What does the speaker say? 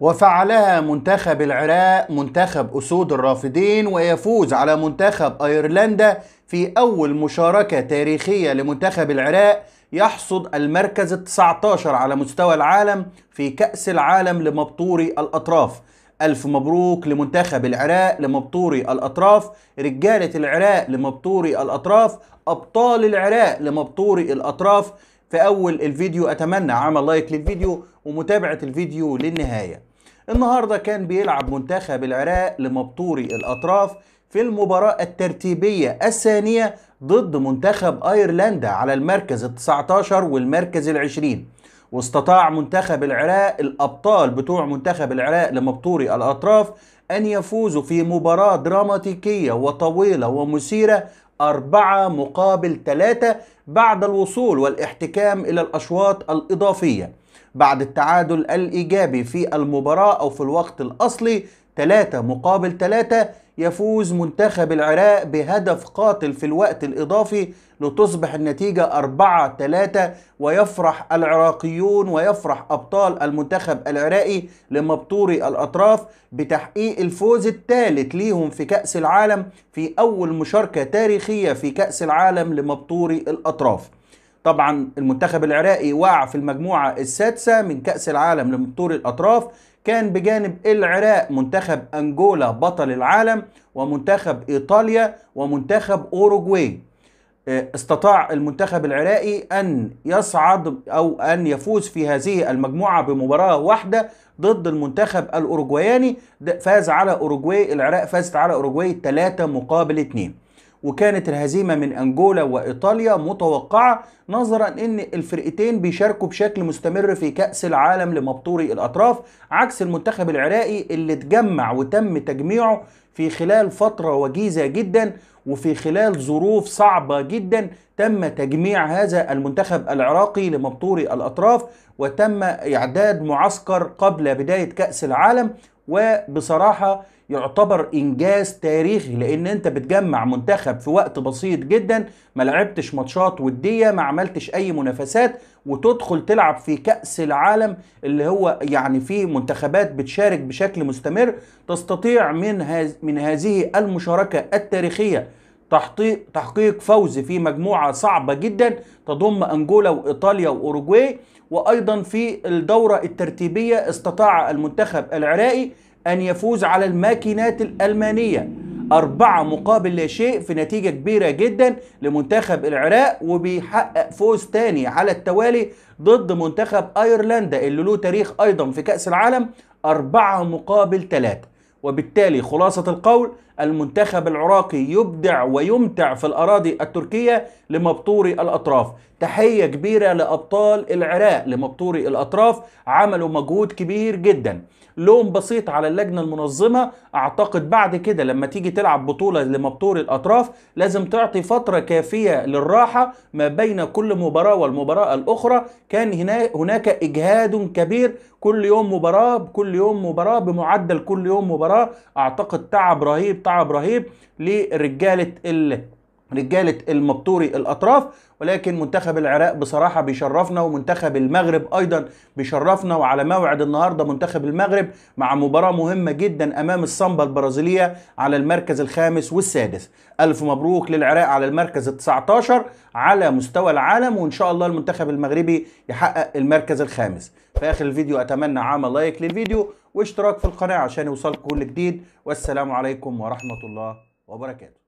وفعلها منتخب العراق منتخب أسود الرافدين ويفوز على منتخب أيرلندا في أول مشاركة تاريخية لمنتخب العراق يحصد المركز ال 19 على مستوى العالم في كأس العالم لمبطوري الأطراف ألف مبروك لمنتخب العراق لمبطوري الأطراف رجالة العراق لمبطوري الأطراف أبطال العراق لمبطوري الأطراف في أول الفيديو أتمنى عمل لايك للفيديو ومتابعة الفيديو للنهاية النهاردة كان بيلعب منتخب العراق لمبطوري الأطراف في المباراة الترتيبية الثانية ضد منتخب أيرلندا على المركز ال 19 والمركز ال 20 واستطاع منتخب العراق الأبطال بتوع منتخب العراق لمبطوري الأطراف أن يفوزوا في مباراة دراماتيكية وطويلة ومثيرة أربعة مقابل ثلاثة بعد الوصول والاحتكام إلى الأشواط الإضافية بعد التعادل الإيجابي في المباراة أو في الوقت الأصلي 3 مقابل 3 يفوز منتخب العراق بهدف قاتل في الوقت الإضافي لتصبح النتيجة 4 3 ويفرح العراقيون ويفرح أبطال المنتخب العراقي لمبطوري الأطراف بتحقيق الفوز الثالث ليهم في كأس العالم في أول مشاركة تاريخية في كأس العالم لمبطوري الأطراف طبعا المنتخب العراقي وقع في المجموعة السادسة من كأس العالم لمبطوري الأطراف كان بجانب العراق منتخب أنجولا بطل العالم ومنتخب إيطاليا ومنتخب أوروجواي آه، استطاع المنتخب العراقي أن يصعد أو أن يفوز في هذه المجموعة بمباراة واحدة ضد المنتخب الأوروجواياني فاز على أوروجواي العراق فازت على أوروجواي 3 مقابل 2 وكانت الهزيمة من أنجولا وإيطاليا متوقعة نظرا ان الفرقتين بيشاركوا بشكل مستمر في كأس العالم لمبطوري الأطراف عكس المنتخب العراقي اللي اتجمع وتم تجميعه في خلال فترة وجيزة جدا وفي خلال ظروف صعبة جدا تم تجميع هذا المنتخب العراقي لمبطوري الأطراف وتم إعداد معسكر قبل بداية كأس العالم وبصراحة يعتبر انجاز تاريخي لان انت بتجمع منتخب في وقت بسيط جدا ما لعبتش ماتشات وديه ما عملتش اي منافسات وتدخل تلعب في كاس العالم اللي هو يعني فيه منتخبات بتشارك بشكل مستمر تستطيع من هز من هذه المشاركه التاريخيه تحقيق تحقيق فوز في مجموعه صعبه جدا تضم انجولا وايطاليا واوروجواي وايضا في الدوره الترتيبيه استطاع المنتخب العراقي أن يفوز على الماكينات الألمانية أربعة مقابل لا شيء في نتيجة كبيرة جدا لمنتخب العراق وبيحقق فوز تاني على التوالي ضد منتخب أيرلندا اللي له تاريخ أيضا في كأس العالم أربعة مقابل ثلاثة وبالتالي خلاصة القول المنتخب العراقي يبدع ويمتع في الأراضي التركية لمبطوري الأطراف تحية كبيرة لأبطال العراق لمبطوري الأطراف عملوا مجهود كبير جدا لوم بسيط على اللجنة المنظمة أعتقد بعد كده لما تيجي تلعب بطولة لمبطوري الأطراف لازم تعطي فترة كافية للراحة ما بين كل مباراة والمباراة الأخرى كان هناك إجهاد كبير كل يوم مباراة بكل يوم مباراة بمعدل كل يوم مباراة أعتقد تعب رهيب تعب رهيب لرجاله رجالة المبطوري الأطراف ولكن منتخب العراق بصراحة بيشرفنا ومنتخب المغرب أيضا بيشرفنا وعلى موعد النهاردة منتخب المغرب مع مباراة مهمة جدا أمام الصنبة البرازيلية على المركز الخامس والسادس ألف مبروك للعراق على المركز التسعتاشر على مستوى العالم وإن شاء الله المنتخب المغربي يحقق المركز الخامس في آخر الفيديو أتمنى عام لايك للفيديو واشتراك في القناة عشان يوصلك كل جديد والسلام عليكم ورحمة الله وبركاته